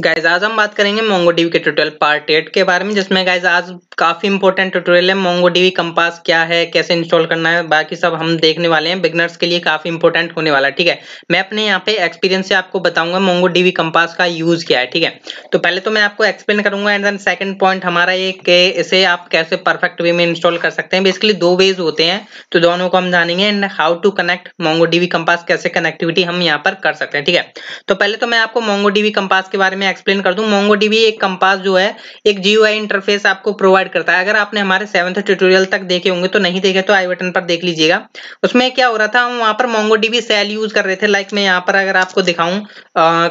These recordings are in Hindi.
गाइज आज हम बात करेंगे मोंगो डीवी के ट्यूटोरियल पार्ट एट के बारे में जिसमें गाइज आज काफी इंपॉर्टेंट ट्यूटोरियल है मोंगो डीवी कंपास क्या है कैसे इंस्टॉल करना है बाकी सब हम देखने वाले हैं बिगनर्स के लिए काफी इंपॉर्टेंट होने वाला है ठीक है मैं अपने यहाँ पे एक्सपीरियंस से आपको बताऊंगा मोंगो डीवी कंपास का यूज क्या है ठीक है तो पहले तो मैं आपको एक्सप्लेन करूंगा एंड देन सेकंड पॉइंट हमारा ये कि इसे आप कैसे परफेक्ट वे में इंस्टॉल कर सकते हैं बेसिकली दो वेज होते हैं तो दोनों को हम जानेंगे and how to connect MongoDB Compass कैसे कनेक्टिविटी हम यहाँ पर कर सकते हैं ठीक है तो पहले तो मैं आपको मोंगो डीवी कंपास के बारे में मैं एक्सप्लेन कर दूं मोंगो डीबी एक कंपास जो है एक आई इंटरफेस आपको प्रोवाइड करता है अगर आपने हमारे सेवंथ ट्यूटोरियल तक देखे होंगे तो नहीं देखे तो आई बटन पर देख लीजिएगा उसमें क्या हो रहा था हम वहाँ पर मोंगो डीबी सेल यूज कर रहे थे लाइक मैं यहाँ पर अगर आपको दिखाऊं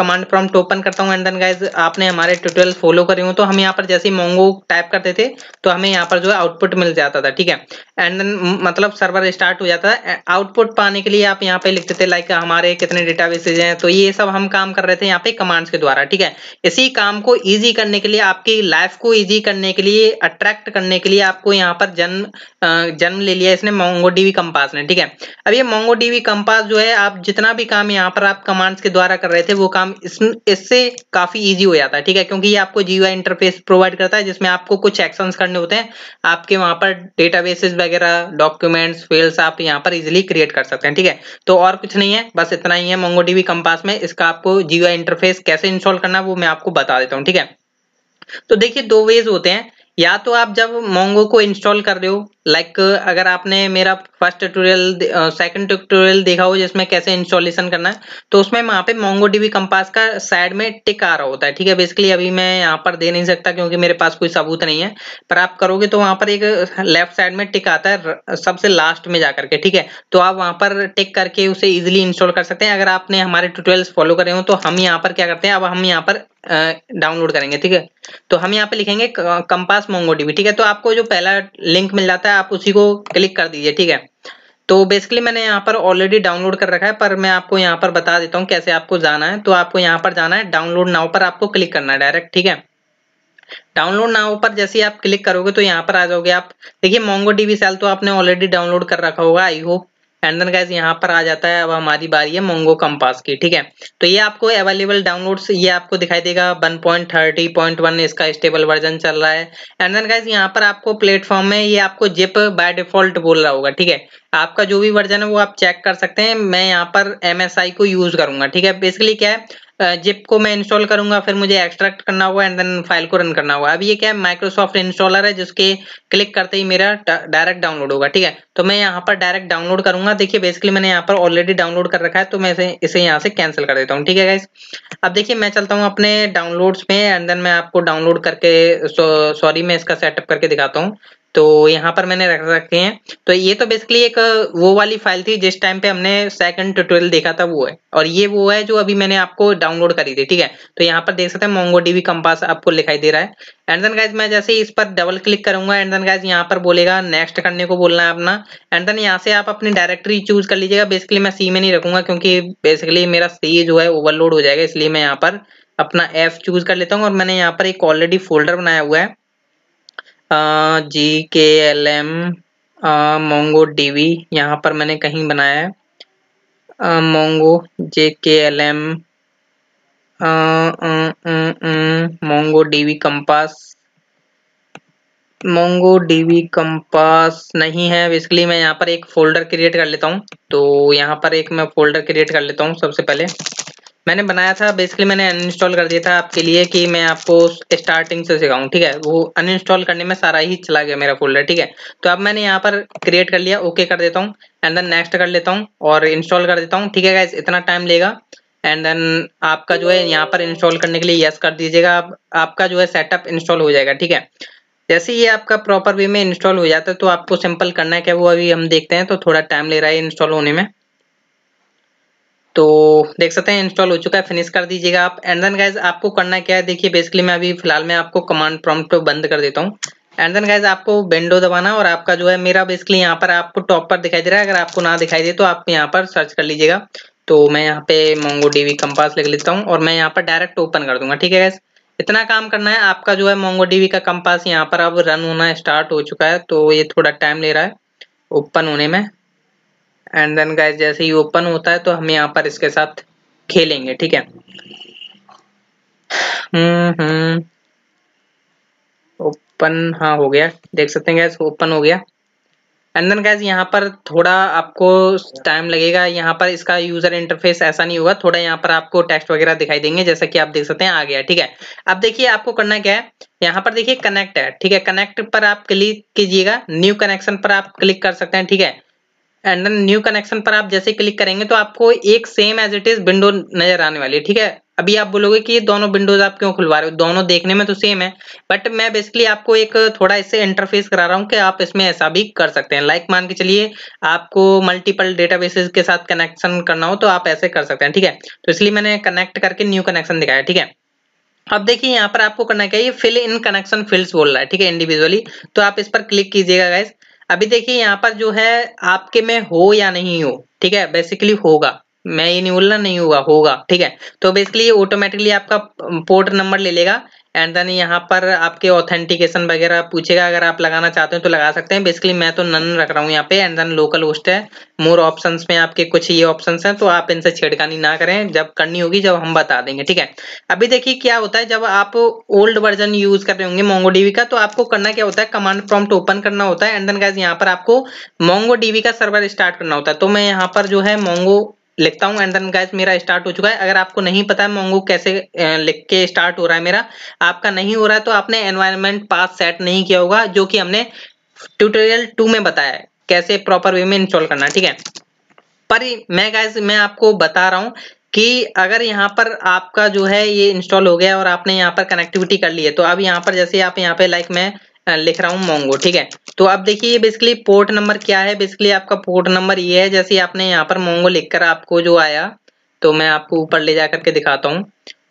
कमांड फ्रॉम टोपन करता हूँ एंड देन गाइज आपने हमारे ट्यूटोरियल फॉलो करे हूँ तो हम यहाँ पर जैसे ही मोंगो टाइप करते थे तो हमें यहाँ पर जो है आउटपुट मिल जाता था ठीक है एंड देन मतलब सर्वर स्टार्ट हो जाता था आउटपुट पाने के लिए आप यहाँ पे लिखते थे लाइक हमारे कितने डेटाबेसेज हैं तो ये सब हम काम कर रहे थे यहाँ पे कमांड्स के द्वारा ठीक है इसी काम को इजी करने के लिए आपकी लाइफ को इजी करने के लिए अट्रैक्ट करने के लिए आपको यहाँ पर जन्म जन्म ले लिया इसने मोंगो डीवी कंपास ने ठीक है अब ये मोंगो डीवी कंपास जो है आप जितना भी काम यहाँ पर आप कमांड्स के द्वारा कर रहे थे वो काम इससे काफी ईजी हो जाता है ठीक है क्योंकि ये आपको जीवा इंटरफेस प्रोवाइड करता है जिसमें आपको कुछ एक्शन करने होते हैं आपके वहां पर डेटा वगैरह डॉक्यूमेंट्स फेल्स आप यहाँ पर इजिली क्रिएट कर सकते हैं ठीक है तो और कुछ नहीं है बस इतना ही है मोंगो डीवी कंपास में इसका आपको जीवा इंटरफेस कैसे इंस्टॉल करना करना वो मैं आपको बता देता हूँ ठीक है तो देखिए दो वेज होते हैं या तो आप जब मोंगो को इंस्टॉल कर रहे हो लाइक like, uh, अगर आपने मेरा फर्स्ट ट्यूटोरियल सेकंड ट्यूटोरियल देखा हो जिसमें कैसे इंस्टॉलेशन करना है तो उसमें वहाँ पे मोंगो डीबी कम्पास का साइड में टिक आ रहा होता है ठीक है बेसिकली अभी मैं यहाँ पर दे नहीं सकता क्योंकि मेरे पास कोई सबूत नहीं है पर आप करोगे तो वहाँ पर एक लेफ्ट uh, साइड में टिक आता है सबसे लास्ट में जा करके ठीक है तो आप वहाँ पर टिक करके उसे ईजिली इंस्टॉल कर सकते हैं अगर आपने हमारे ट्यूटोरियल फॉलो करे हो तो हम यहाँ पर क्या करते हैं अब हम यहाँ पर डाउनलोड uh, करेंगे ठीक है तो हम यहाँ पे लिखेंगे कंपास मोंगो ठीक है तो आपको जो पहला लिंक मिल जाता है है आप उसी को क्लिक कर दीजिए ठीक है तो बेसिकली मैंने यहाँ पर ऑलरेडी डाउनलोड कर रखा है पर मैं आपको यहाँ पर बता देता हूँ कैसे आपको जाना है तो आपको यहाँ पर जाना है डाउनलोड नाउ पर आपको क्लिक करना है डायरेक्ट ठीक है डाउनलोड नाउ पर जैसे ही आप क्लिक करोगे तो यहाँ पर आ जाओगे आप देखिए मोंगो डीबी सेल तो आपने ऑलरेडी डाउनलोड कर रखा होगा I hope and then guys यहाँ पर आ जाता है अब हमारी बारी है मोंगो कंपास की ठीक है तो ये आपको अवेलेबल डाउनलोड्स ये आपको दिखाई देगा 1.30.1 इसका स्टेबल वर्जन चल रहा है एंड देन गाइज यहाँ पर आपको प्लेटफॉर्म में ये आपको जिप बाय डिफॉल्ट बोल रहा होगा ठीक है आपका जो भी वर्जन है वो आप चेक कर सकते हैं मैं यहाँ पर एम को यूज करूंगा ठीक है बेसिकली क्या है जिप को मैं इंस्टॉल करूंगा फिर मुझे एक्सट्रैक्ट करना होगा एंड देन फाइल को रन करना होगा अब ये क्या है माइक्रोसॉफ्ट इंस्टॉलर है जिसके क्लिक करते ही मेरा डायरेक्ट डाउनलोड होगा ठीक है तो मैं यहाँ पर डायरेक्ट डाउनलोड करूंगा देखिए बेसिकली मैंने यहाँ पर ऑलरेडी डाउनलोड कर रखा है तो मैं इसे इसे यहाँ से कैंसिल कर देता हूँ ठीक है गाइस अब देखिए मैं चलता हूँ अपने डाउनलोड्स में एंड देन मैं आपको डाउनलोड करके सॉरी मैं इसका सेटअप करके दिखाता हूँ तो यहाँ पर मैंने रख रखे हैं तो ये तो बेसिकली एक वो वाली फाइल थी जिस टाइम पे हमने सेकंड ट्यूटोरियल देखा था वो है और ये वो है जो अभी मैंने आपको डाउनलोड करी थी ठीक है तो यहाँ पर देख सकते हैं मोंगो डीवी कंपास आपको लिखाई दे रहा है एंड देन गाइज मैं जैसे इस पर डबल क्लिक करूंगा एंड देन गाइज यहाँ पर बोलेगा नेक्स्ट करने को बोलना है अपना एंड देन यहाँ से आप अपनी डायरेक्टरी चूज कर लीजिएगा बेसिकली मैं सी में नहीं रखूंगा क्योंकि बेसिकली मेरा सी जो है ओवरलोड हो जाएगा इसलिए मैं यहाँ पर अपना एफ चूज कर लेता हूँ और मैंने यहाँ पर एक ऑलरेडी फोल्डर बनाया हुआ है जी के एल एम मोंगो डीवी यहाँ पर मैंने कहीं बनाया है Mongo J K L M MongoDB Compass MongoDB Compass नहीं है बेसिकली मैं यहाँ पर एक फोल्डर क्रिएट कर लेता हूँ तो यहाँ पर एक मैं फोल्डर क्रिएट कर लेता हूँ सबसे पहले मैंने बनाया था बेसिकली मैंने अनइंस्टॉल कर दिया था आपके लिए कि मैं आपको स्टार्टिंग से सिखाऊं ठीक है वो अनइंस्टॉल करने में सारा ही चला गया मेरा फोल्डर ठीक है तो अब मैंने यहाँ पर क्रिएट कर लिया ओके कर देता हूँ एंड देन नेक्स्ट कर लेता हूँ और इंस्टॉल कर देता हूँ ठीक है गाइज इतना टाइम लेगा एंड देन आपका जो है यहाँ पर इंस्टॉल करने के लिए यस कर दीजिएगा आप, आपका जो है सेटअप इंस्टॉल हो जाएगा ठीक है जैसे ये आपका प्रॉपर वे में इंस्टॉल हो जाता है तो आपको सिंपल करना है क्या वो अभी हम देखते हैं तो थोड़ा टाइम ले रहा है इंस्टॉल होने में तो देख सकते हैं इंस्टॉल हो चुका है फिनिश कर दीजिएगा आप एंड देन गाइज आपको करना क्या है देखिए बेसिकली मैं अभी फिलहाल मैं आपको कमांड प्रॉम्प्ट बंद कर देता हूँ एंड देन गाइज आपको विंडो दबाना और आपका जो है मेरा बेसिकली यहाँ पर आपको टॉप पर दिखाई दे रहा है अगर आपको ना दिखाई दे तो आप यहाँ पर सर्च कर लीजिएगा तो मैं यहाँ पे मोंगो डीवी कंपास लिख लेता हूँ और मैं यहाँ पर डायरेक्ट ओपन कर दूंगा ठीक है गैस इतना काम करना है आपका जो है मोंगो डीवी का कंपास यहाँ पर अब रन होना स्टार्ट हो चुका है तो ये थोड़ा टाइम ले रहा है ओपन होने में एंड देन गाइस जैसे ही ओपन होता है तो हम यहाँ पर इसके साथ खेलेंगे ठीक है ओपन हाँ हो गया देख सकते हैं गैस ओपन हो गया एंड देन गैस यहाँ पर थोड़ा आपको टाइम लगेगा यहाँ पर इसका यूजर इंटरफेस ऐसा नहीं होगा थोड़ा यहाँ पर आपको टेक्स्ट वगैरह दिखाई देंगे जैसा कि आप देख सकते हैं आ गया ठीक है अब देखिए आपको करना क्या है यहाँ पर देखिए कनेक्ट है ठीक है कनेक्ट पर आप क्लिक कीजिएगा न्यू कनेक्शन पर आप क्लिक कर सकते हैं ठीक है एंड न्यू कनेक्शन पर आप जैसे क्लिक करेंगे तो आपको एक same as it is window नजर आने वाली है ठीक है अभी आप बोलोगे कि ये दोनों विंडोज आप क्यों खुलवा रहे हो दोनों देखने में तो सेम है बट मैं बेसिकली आपको एक थोड़ा इससे इंटरफेस करा रहा हूँ कि आप इसमें ऐसा भी कर सकते हैं लाइक like मान के चलिए आपको मल्टीपल डेटाबेसेस के साथ कनेक्शन करना हो तो आप ऐसे कर सकते हैं ठीक है तो इसलिए मैंने कनेक्ट करके न्यू कनेक्शन दिखाया ठीक है अब देखिए यहाँ पर आपको करना क्या है फिल इन कनेक्शन फील्ड्स बोल रहा है ठीक है इंडिविजुअली तो आप इस पर क्लिक कीजिएगा गाइस अभी देखिए यहाँ पर जो है आपके में हो या नहीं हो ठीक है बेसिकली होगा मैं ये नहीं बोलना नहीं होगा होगा ठीक है तो बेसिकली ये ऑटोमेटिकली आपका पोर्ट नंबर ले लेगा एंड देन यहाँ पर आपके ऑथेंटिकेशन वगैरह पूछेगा अगर आप लगाना चाहते हो तो लगा सकते हैं बेसिकली मैं तो नन रख रहा हूँ यहाँ पे एंड देन लोकल होस्ट है मोर ऑप्शन में आपके कुछ ये ऑप्शन हैं तो आप इनसे छेड़खानी ना करें जब करनी होगी जब हम बता देंगे ठीक है अभी देखिए क्या होता है जब आप ओल्ड वर्जन यूज कर रहे होंगे डीवी का तो आपको करना क्या होता है कमांड प्रॉम्प्ट ओपन करना होता है एंड देन गाइज यहाँ पर आपको मोंगोडीवी का सर्वर स्टार्ट करना होता है तो मैं यहाँ पर जो है मोंगो लिखता हूँ एंड देन मेरा स्टार्ट हो चुका है अगर आपको नहीं पता है मोंगो कैसे लिख के स्टार्ट हो रहा है मेरा आपका नहीं हो रहा है तो आपने एनवायरमेंट पास सेट नहीं किया होगा जो कि हमने ट्यूटोरियल टू में बताया है कैसे प्रॉपर वे में इंस्टॉल करना ठीक है पर मैं गाइस मैं आपको बता रहा हूँ कि अगर यहाँ पर आपका जो है ये इंस्टॉल हो गया और आपने यहाँ पर कनेक्टिविटी कर ली है तो अब यहाँ पर जैसे आप यहाँ पे लाइक मैं लिख रहा हूँ मोंगो ठीक है तो आप देखिए बेसिकली पोर्ट नंबर क्या है बेसिकली आपका पोर्ट नंबर ये है जैसे आपने यहाँ पर मोंगो लिखकर आपको जो आया तो मैं आपको ऊपर ले जा करके दिखाता हूँ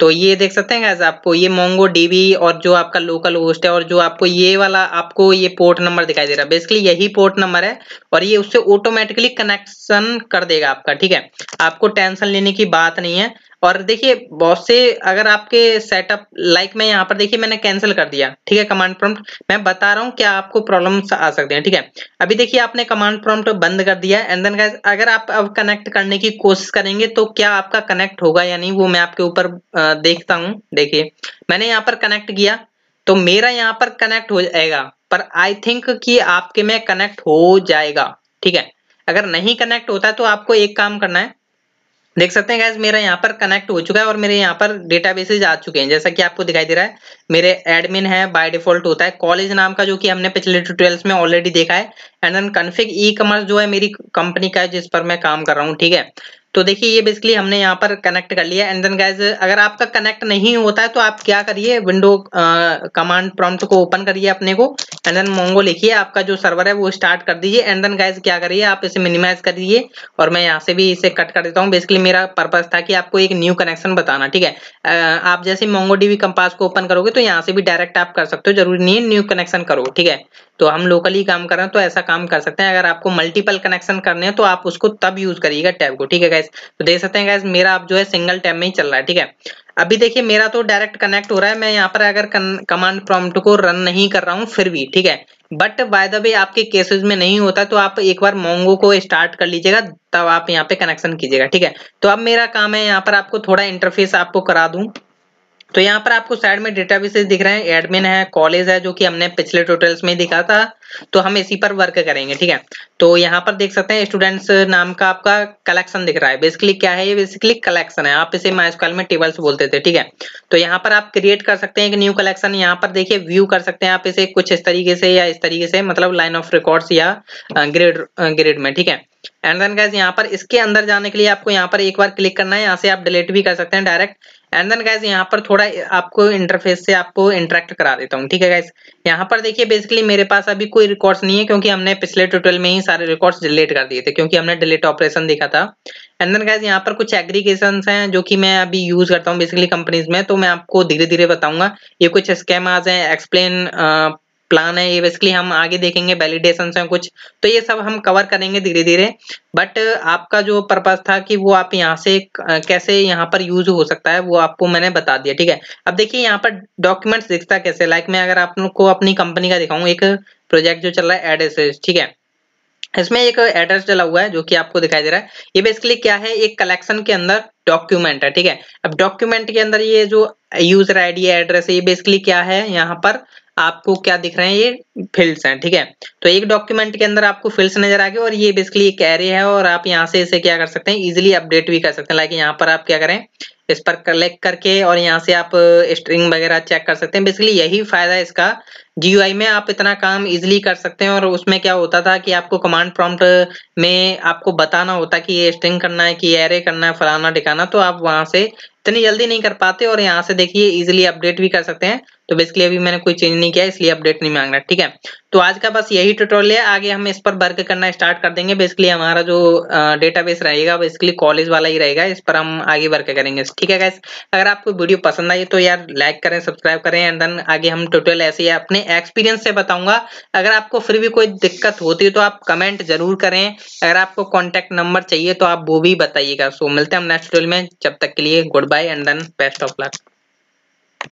तो ये देख सकते हैं गैस आपको ये मोंगो डीबी और जो आपका लोकल होस्ट है और जो आपको ये वाला आपको ये पोर्ट नंबर दिखाई दे रहा है बेसिकली यही पोर्ट नंबर है और ये उससे ऑटोमेटिकली कनेक्शन कर देगा आपका ठीक है आपको टेंशन लेने की बात नहीं है और देखिए बहुत से अगर आपके सेटअप लाइक मैं यहाँ पर देखिए मैंने कैंसिल कर दिया ठीक है कमांड प्रॉम्प्ट मैं बता रहा हूँ क्या आपको प्रॉब्लम आ सकते हैं ठीक है अभी देखिए आपने कमांड प्रॉम्प्ट बंद कर दिया एंड देन अगर आप अब कनेक्ट करने की कोशिश करेंगे तो क्या आपका कनेक्ट होगा या नहीं वो मैं आपके ऊपर देखता हूँ देखिए मैंने यहाँ पर कनेक्ट किया तो मेरा यहाँ पर कनेक्ट हो जाएगा पर आई थिंक कि आपके में कनेक्ट हो जाएगा ठीक है अगर नहीं कनेक्ट होता है तो आपको एक काम करना है देख सकते हैं गैस मेरा यहाँ पर कनेक्ट हो चुका है और मेरे यहाँ पर डेटाबेसेज आ चुके हैं जैसा कि आपको दिखाई दे रहा है मेरे एडमिन है बाय डिफॉल्ट होता है कॉलेज नाम का जो कि हमने पिछले ट्यूटोरियल्स में ऑलरेडी देखा है and then config e commerce जो है मेरी कंपनी का है जिस पर मैं काम कर रहा हूँ ठीक है तो देखिए ये बेसिकली हमने यहाँ पर कनेक्ट कर लिया एंड देन गाइज अगर आपका कनेक्ट नहीं होता है तो आप क्या करिए विंडो कमांड प्रॉम्प्ट को ओपन करिए अपने को एंड देन मोंगो लिखिए आपका जो सर्वर है वो स्टार्ट कर दीजिए एंड देन गाइज क्या करिए आप इसे मिनिमाइज करिए और मैं यहाँ से भी इसे कट कर देता हूँ बेसिकली मेरा पर्पज था कि आपको एक न्यू कनेक्शन बताना ठीक है uh, आप जैसे मोंगो डीवी कंपास को ओपन करोगे तो यहाँ से भी डायरेक्ट आप कर सकते हो जरूरी नहीं है न्यू कनेक्शन करो ठीक है तो हम लोकली काम कर रहे हैं तो ऐसा काम कर सकते हैं अगर आपको मल्टीपल कनेक्शन करने हैं तो आप उसको तब यूज करिएगा टैब को ठीक है गैस तो देख सकते हैं गैस मेरा आप जो है सिंगल टैब में ही चल रहा है ठीक है अभी देखिए मेरा तो डायरेक्ट कनेक्ट हो रहा है मैं यहाँ पर अगर कमांड प्रॉम्प्ट को रन नहीं कर रहा हूँ फिर भी ठीक है बट बाय द वे आपके केसेस में नहीं होता तो आप एक बार मोंगो को स्टार्ट कर लीजिएगा तब आप यहाँ पे कनेक्शन कीजिएगा ठीक है तो अब मेरा काम है यहाँ पर आपको थोड़ा इंटरफेस आपको करा दूँ तो यहाँ पर आपको साइड में डेटाबेसेस दिख रहे हैं एडमिन है कॉलेज है जो कि हमने पिछले टोटल्स में दिखा था तो हम इसी पर वर्क करेंगे ठीक है तो यहाँ पर देख सकते हैं स्टूडेंट्स नाम का आपका कलेक्शन दिख रहा है बेसिकली क्या है ये बेसिकली कलेक्शन है आप इसे माइस्कॉल में टेबल्स बोलते थे ठीक है तो यहाँ पर आप क्रिएट कर सकते हैं एक न्यू कलेक्शन यहाँ पर देखिए व्यू कर सकते हैं आप इसे कुछ इस तरीके से या इस तरीके से मतलब लाइन ऑफ रिकॉर्ड या ग्रेड ग्रेड में ठीक है एंड देन गाइज यहाँ पर इसके अंदर जाने के लिए आपको यहाँ पर एक बार क्लिक करना है यहाँ से आप डिलीट भी कर सकते हैं डायरेक्ट एंड देन गाइज यहाँ पर थोड़ा आपको इंटरफेस से आपको इंटरेक्ट करा देता हूँ ठीक है गाइज यहाँ पर देखिए बेसिकली मेरे पास अभी कोई रिकॉर्ड्स नहीं है क्योंकि हमने पिछले ट्यूटोरियल में ही सारे रिकॉर्ड्स डिलीट कर दिए थे क्योंकि हमने डिलीट ऑपरेशन देखा था एंड देन गाइज यहाँ पर कुछ एग्रीगेशन हैं जो कि मैं अभी यूज करता हूँ बेसिकली कंपनीज में तो मैं आपको धीरे धीरे बताऊंगा ये कुछ स्कैम आज हैं एक्सप्लेन प्लान है ये बेसिकली हम आगे देखेंगे वैलिडेशन है कुछ तो ये सब हम कवर करेंगे धीरे धीरे बट आपका जो पर्पज था कि वो आप यहाँ से कैसे यहाँ पर यूज हो सकता है वो आपको मैंने बता दिया ठीक है अब देखिए यहाँ पर डॉक्यूमेंट्स दिखता कैसे लाइक मैं अगर आप लोग को अपनी कंपनी का दिखाऊँ एक प्रोजेक्ट जो चल रहा है एड्रेस ठीक है इसमें एक एड्रेस डला हुआ है जो कि आपको दिखाई दे रहा है ये बेसिकली क्या है एक कलेक्शन के अंदर डॉक्यूमेंट है ठीक है अब डॉक्यूमेंट के अंदर ये जो यूजर आईडी एड्रेस है ये बेसिकली क्या है यहाँ पर आपको क्या दिख रहे हैं ये फील्ड्स हैं ठीक है तो एक डॉक्यूमेंट के अंदर आपको फील्ड्स नजर आ गए और ये बेसिकली एक एरे है और आप यहाँ से इसे क्या कर सकते हैं इजिली अपडेट भी कर सकते हैं लाइक यहाँ पर आप क्या करें इस पर कलेक्ट करके और यहाँ से आप स्ट्रिंग वगैरह चेक कर सकते हैं बेसिकली यही फायदा है इसका जी में आप इतना काम इजिली कर सकते हैं और उसमें क्या होता था कि आपको कमांड प्रॉम्प्ट में आपको बताना होता कि ये स्ट्रिंग करना है कि एरे करना है फलाना ठिकाना जाना तो आप वहां से इतनी जल्दी नहीं कर पाते और यहाँ से देखिए इजिली अपडेट भी कर सकते हैं तो बेसिकली अभी मैंने कोई चेंज नहीं किया इसलिए अपडेट नहीं मांगना ठीक है तो आज का बस यही ट्यूटोरियल है आगे हम इस पर वर्क करना स्टार्ट कर देंगे बेसिकली हमारा जो डेटाबेस रहेगा बेसिकली कॉलेज वाला ही रहेगा इस पर हम आगे वर्क करेंगे ठीक है गैस अगर आपको वीडियो पसंद आई तो यार लाइक करें सब्सक्राइब करें एंड देन आगे हम ट्यूटोरियल ऐसे ही अपने एक्सपीरियंस से बताऊंगा अगर आपको फिर भी कोई दिक्कत होती है तो आप कमेंट जरूर करें अगर आपको कॉन्टेक्ट नंबर चाहिए तो आप वो भी बताइएगा सो मिलते हैं हम नेक्स्ट ट्यूटोरियल में जब तक के लिए good goodbye and then best of luck